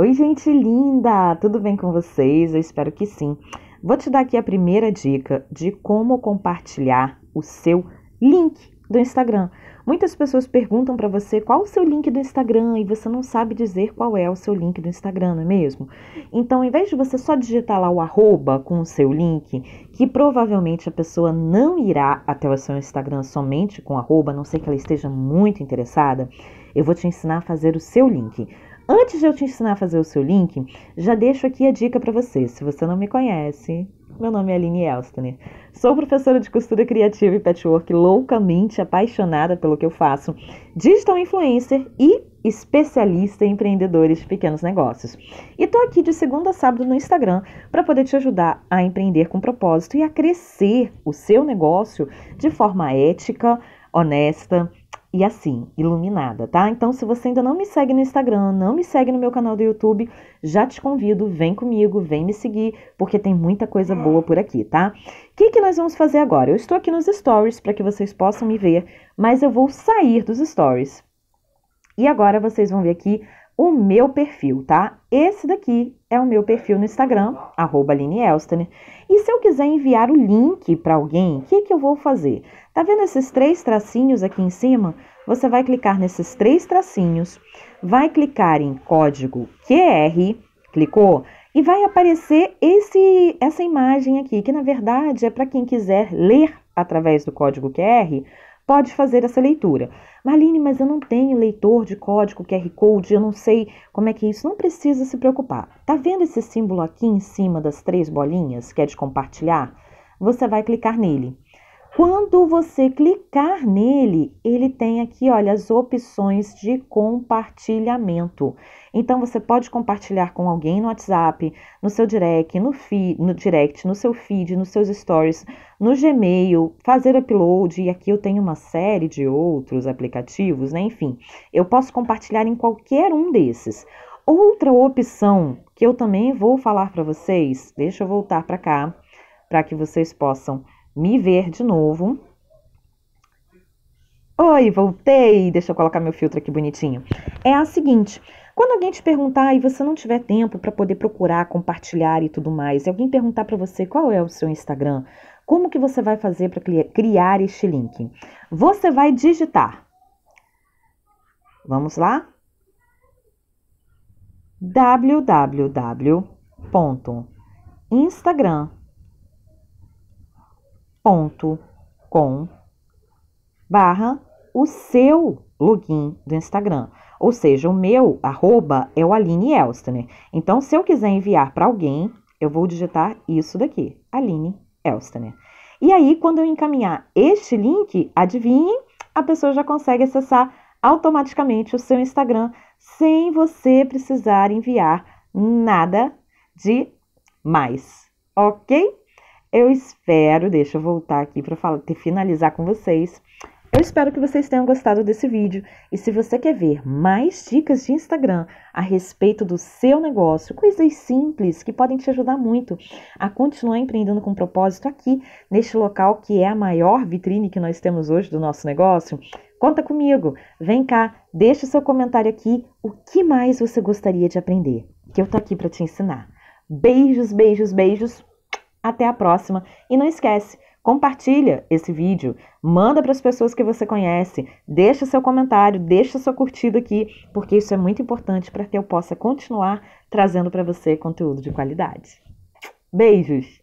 Oi, gente linda! Tudo bem com vocês? Eu espero que sim. Vou te dar aqui a primeira dica de como compartilhar o seu link do Instagram. Muitas pessoas perguntam para você qual o seu link do Instagram e você não sabe dizer qual é o seu link do Instagram, não é mesmo? Então, ao invés de você só digitar lá o arroba com o seu link, que provavelmente a pessoa não irá até o seu Instagram somente com arroba, a não ser que ela esteja muito interessada, eu vou te ensinar a fazer o seu link. Antes de eu te ensinar a fazer o seu link, já deixo aqui a dica para você. Se você não me conhece, meu nome é Aline Elstner. Sou professora de costura criativa e patchwork loucamente apaixonada pelo que eu faço, digital influencer e especialista em empreendedores de pequenos negócios. E estou aqui de segunda a sábado no Instagram para poder te ajudar a empreender com propósito e a crescer o seu negócio de forma ética, honesta, e assim, iluminada, tá? Então, se você ainda não me segue no Instagram, não me segue no meu canal do YouTube, já te convido, vem comigo, vem me seguir, porque tem muita coisa boa por aqui, tá? O que, que nós vamos fazer agora? Eu estou aqui nos stories para que vocês possam me ver, mas eu vou sair dos stories. E agora vocês vão ver aqui o meu perfil, tá? Esse daqui é o meu perfil no Instagram, arroba E se eu quiser enviar o link para alguém, o que, que eu vou fazer? Tá vendo esses três tracinhos aqui em cima? Você vai clicar nesses três tracinhos, vai clicar em código QR, clicou? E vai aparecer esse, essa imagem aqui, que na verdade é para quem quiser ler através do código QR pode fazer essa leitura. Marlene, mas eu não tenho leitor de código QR Code, eu não sei como é que é isso. Não precisa se preocupar. Tá vendo esse símbolo aqui em cima das três bolinhas, que é de compartilhar? Você vai clicar nele. Quando você clicar nele, ele tem aqui, olha, as opções de compartilhamento. Então você pode compartilhar com alguém no WhatsApp, no seu direct, no feed, no direct, no seu feed, nos seus stories, no Gmail, fazer upload, e aqui eu tenho uma série de outros aplicativos, né? Enfim, eu posso compartilhar em qualquer um desses. Outra opção que eu também vou falar para vocês, deixa eu voltar para cá, para que vocês possam me ver de novo. Oi, voltei! Deixa eu colocar meu filtro aqui bonitinho. É a seguinte: quando alguém te perguntar e você não tiver tempo para poder procurar, compartilhar e tudo mais, e alguém perguntar para você qual é o seu Instagram, como que você vai fazer para criar este link? Você vai digitar. Vamos lá? www.instagram.com com barra o seu login do Instagram. Ou seja, o meu arroba é o Aline Elstner. Então, se eu quiser enviar para alguém, eu vou digitar isso daqui, Aline Elstner. E aí, quando eu encaminhar este link, adivinhe, a pessoa já consegue acessar automaticamente o seu Instagram sem você precisar enviar nada de mais, ok? Eu espero, deixa eu voltar aqui para finalizar com vocês. Eu espero que vocês tenham gostado desse vídeo. E se você quer ver mais dicas de Instagram a respeito do seu negócio, coisas simples que podem te ajudar muito a continuar empreendendo com propósito aqui, neste local que é a maior vitrine que nós temos hoje do nosso negócio, conta comigo. Vem cá, deixa seu comentário aqui. O que mais você gostaria de aprender? Que eu tô aqui para te ensinar. Beijos, beijos, beijos. Até a próxima e não esquece, compartilha esse vídeo, manda para as pessoas que você conhece, deixa seu comentário, deixa sua curtida aqui, porque isso é muito importante para que eu possa continuar trazendo para você conteúdo de qualidade. Beijos!